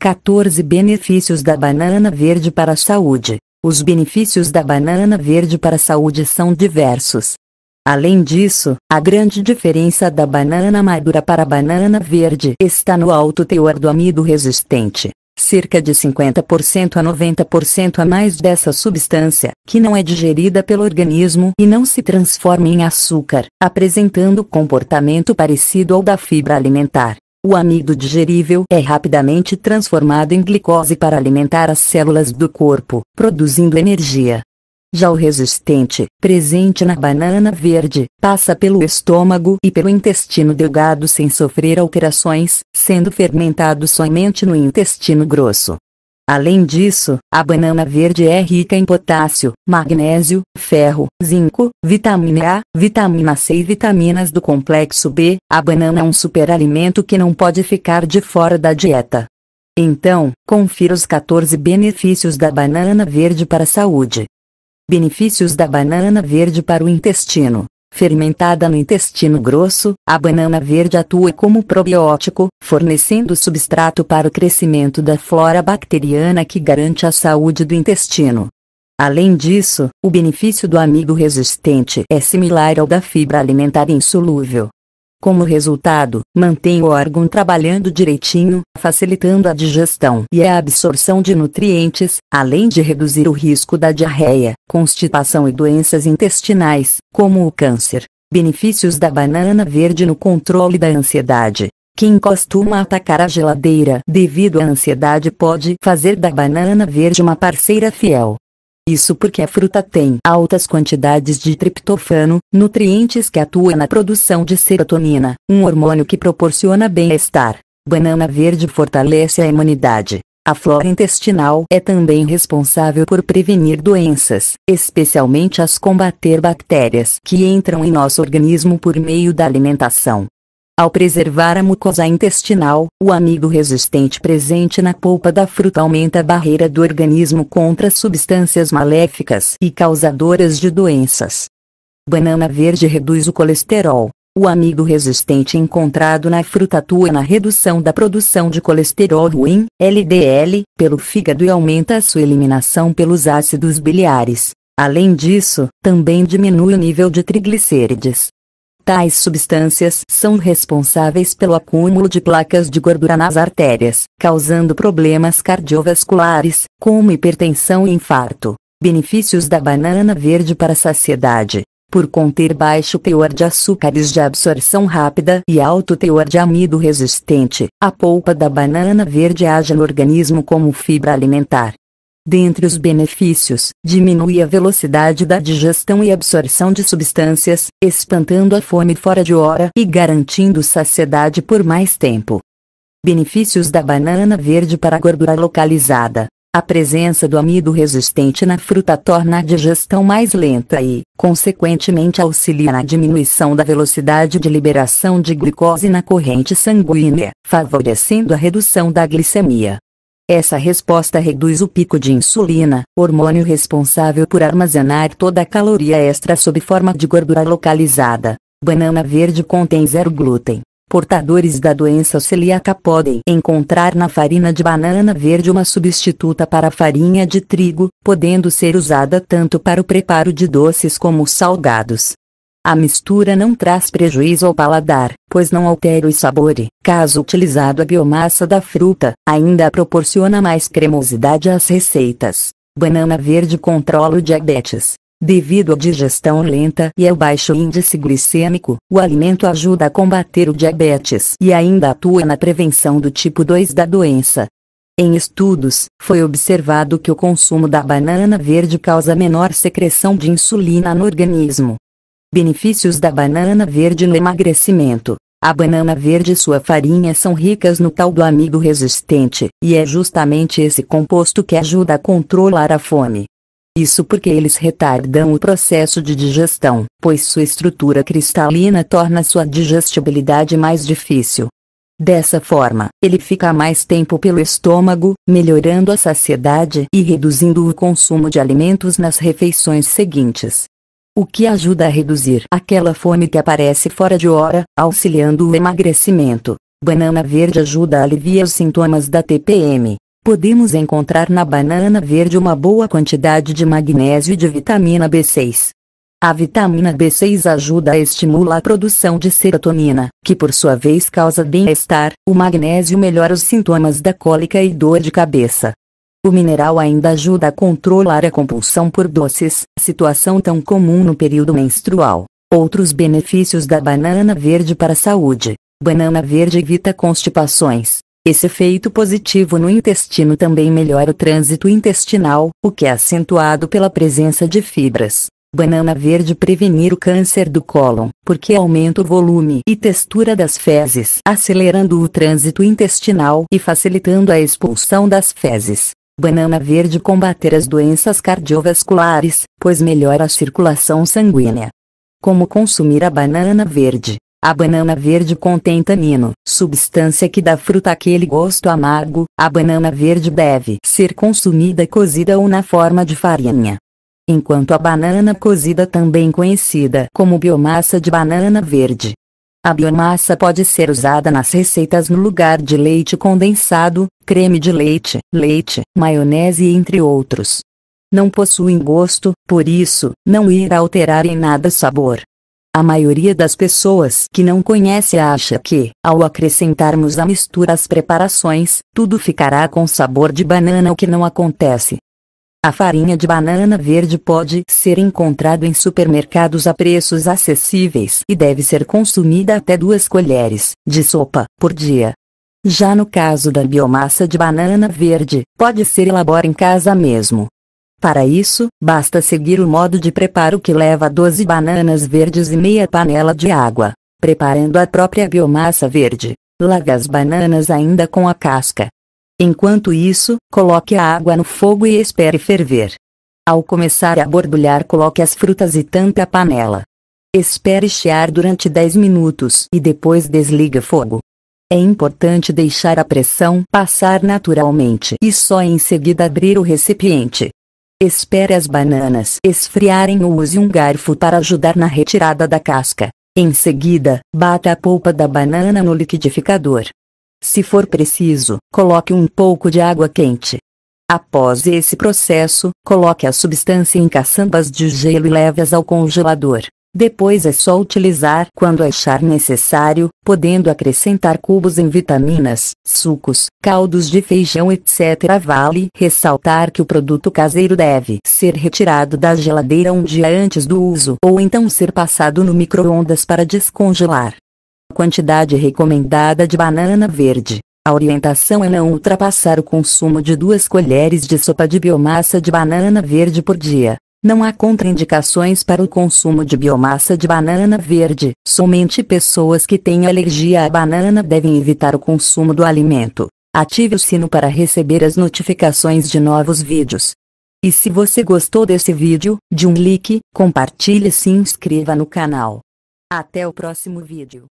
14 Benefícios da banana verde para a saúde. Os benefícios da banana verde para a saúde são diversos. Além disso, a grande diferença da banana madura para a banana verde está no alto teor do amido resistente, cerca de 50% a 90% a mais dessa substância, que não é digerida pelo organismo e não se transforma em açúcar, apresentando comportamento parecido ao da fibra alimentar. O amido digerível é rapidamente transformado em glicose para alimentar as células do corpo, produzindo energia. Já o resistente, presente na banana verde, passa pelo estômago e pelo intestino delgado sem sofrer alterações, sendo fermentado somente no intestino grosso. Além disso, a banana verde é rica em potássio, magnésio, ferro, zinco, vitamina A, vitamina C e vitaminas do complexo B. A banana é um superalimento que não pode ficar de fora da dieta. Então, confira os 14 benefícios da banana verde para a saúde. Benefícios da banana verde para o intestino. Fermentada no intestino grosso, a banana verde atua como probiótico, fornecendo substrato para o crescimento da flora bacteriana que garante a saúde do intestino. Além disso, o benefício do amigo resistente é similar ao da fibra alimentar insolúvel, como resultado, mantém o órgão trabalhando direitinho, facilitando a digestão e a absorção de nutrientes, além de reduzir o risco da diarreia, constipação e doenças intestinais, como o câncer. Benefícios da banana verde no controle da ansiedade. Quem costuma atacar a geladeira devido à ansiedade pode fazer da banana verde uma parceira fiel. Isso porque a fruta tem altas quantidades de triptofano, nutrientes que atuam na produção de serotonina, um hormônio que proporciona bem-estar. Banana verde fortalece a imunidade. A flora intestinal é também responsável por prevenir doenças, especialmente as combater bactérias que entram em nosso organismo por meio da alimentação. Ao preservar a mucosa intestinal, o amido resistente presente na polpa da fruta aumenta a barreira do organismo contra substâncias maléficas e causadoras de doenças. Banana verde reduz o colesterol. O amido resistente encontrado na fruta atua na redução da produção de colesterol ruim, LDL, pelo fígado e aumenta a sua eliminação pelos ácidos biliares. Além disso, também diminui o nível de triglicérides, Tais substâncias são responsáveis pelo acúmulo de placas de gordura nas artérias, causando problemas cardiovasculares, como hipertensão e infarto. Benefícios da banana verde para a saciedade. Por conter baixo teor de açúcares de absorção rápida e alto teor de amido resistente, a polpa da banana verde age no organismo como fibra alimentar, Dentre os benefícios, diminui a velocidade da digestão e absorção de substâncias, espantando a fome fora de hora e garantindo saciedade por mais tempo. Benefícios da banana verde para a gordura localizada. A presença do amido resistente na fruta torna a digestão mais lenta e, consequentemente, auxilia na diminuição da velocidade de liberação de glicose na corrente sanguínea, favorecendo a redução da glicemia. Essa resposta reduz o pico de insulina, hormônio responsável por armazenar toda a caloria extra sob forma de gordura localizada. Banana verde contém zero glúten. Portadores da doença celíaca podem encontrar na farina de banana verde uma substituta para a farinha de trigo, podendo ser usada tanto para o preparo de doces como salgados. A mistura não traz prejuízo ao paladar, pois não altera o sabor. Caso utilizado a biomassa da fruta, ainda proporciona mais cremosidade às receitas. Banana verde controla o diabetes. Devido à digestão lenta e ao baixo índice glicêmico, o alimento ajuda a combater o diabetes e ainda atua na prevenção do tipo 2 da doença. Em estudos, foi observado que o consumo da banana verde causa menor secreção de insulina no organismo, Benefícios da banana verde no emagrecimento. A banana verde e sua farinha são ricas no tal do amigo resistente, e é justamente esse composto que ajuda a controlar a fome. Isso porque eles retardam o processo de digestão, pois sua estrutura cristalina torna sua digestibilidade mais difícil. Dessa forma, ele fica mais tempo pelo estômago, melhorando a saciedade e reduzindo o consumo de alimentos nas refeições seguintes o que ajuda a reduzir aquela fome que aparece fora de hora, auxiliando o emagrecimento. Banana verde ajuda a aliviar os sintomas da TPM. Podemos encontrar na banana verde uma boa quantidade de magnésio e de vitamina B6. A vitamina B6 ajuda a estimular a produção de serotonina, que por sua vez causa bem-estar. O magnésio melhora os sintomas da cólica e dor de cabeça. O mineral ainda ajuda a controlar a compulsão por doces, situação tão comum no período menstrual. Outros benefícios da banana verde para a saúde. Banana verde evita constipações. Esse efeito positivo no intestino também melhora o trânsito intestinal, o que é acentuado pela presença de fibras. Banana verde prevenir o câncer do cólon, porque aumenta o volume e textura das fezes, acelerando o trânsito intestinal e facilitando a expulsão das fezes. Banana verde combater as doenças cardiovasculares, pois melhora a circulação sanguínea. Como consumir a banana verde? A banana verde contém tanino, substância que dá fruta aquele gosto amargo. A banana verde deve ser consumida cozida ou na forma de farinha. Enquanto a banana cozida também conhecida como biomassa de banana verde, a biomassa pode ser usada nas receitas no lugar de leite condensado, creme de leite, leite, maionese entre outros. Não possuem gosto, por isso, não irá alterar em nada o sabor. A maioria das pessoas que não conhece acha que, ao acrescentarmos a mistura às preparações, tudo ficará com sabor de banana o que não acontece. A farinha de banana verde pode ser encontrado em supermercados a preços acessíveis e deve ser consumida até duas colheres de sopa por dia. Já no caso da biomassa de banana verde, pode ser elaborada em casa mesmo. Para isso, basta seguir o modo de preparo que leva 12 bananas verdes e meia panela de água, preparando a própria biomassa verde. Lave as bananas ainda com a casca, Enquanto isso, coloque a água no fogo e espere ferver. Ao começar a borbulhar, coloque as frutas e tampe a panela. Espere chear durante 10 minutos e depois desliga fogo. É importante deixar a pressão passar naturalmente e só em seguida abrir o recipiente. Espere as bananas esfriarem ou use um garfo para ajudar na retirada da casca. Em seguida, bata a polpa da banana no liquidificador. Se for preciso, coloque um pouco de água quente. Após esse processo, coloque a substância em caçambas de gelo e leve-as ao congelador. Depois é só utilizar quando achar necessário, podendo acrescentar cubos em vitaminas, sucos, caldos de feijão, etc. Vale ressaltar que o produto caseiro deve ser retirado da geladeira um dia antes do uso ou então ser passado no micro-ondas para descongelar quantidade recomendada de banana verde. A orientação é não ultrapassar o consumo de duas colheres de sopa de biomassa de banana verde por dia. Não há contraindicações para o consumo de biomassa de banana verde. Somente pessoas que têm alergia à banana devem evitar o consumo do alimento. Ative o sino para receber as notificações de novos vídeos. E se você gostou desse vídeo, dê um like, compartilhe e se inscreva no canal. Até o próximo vídeo.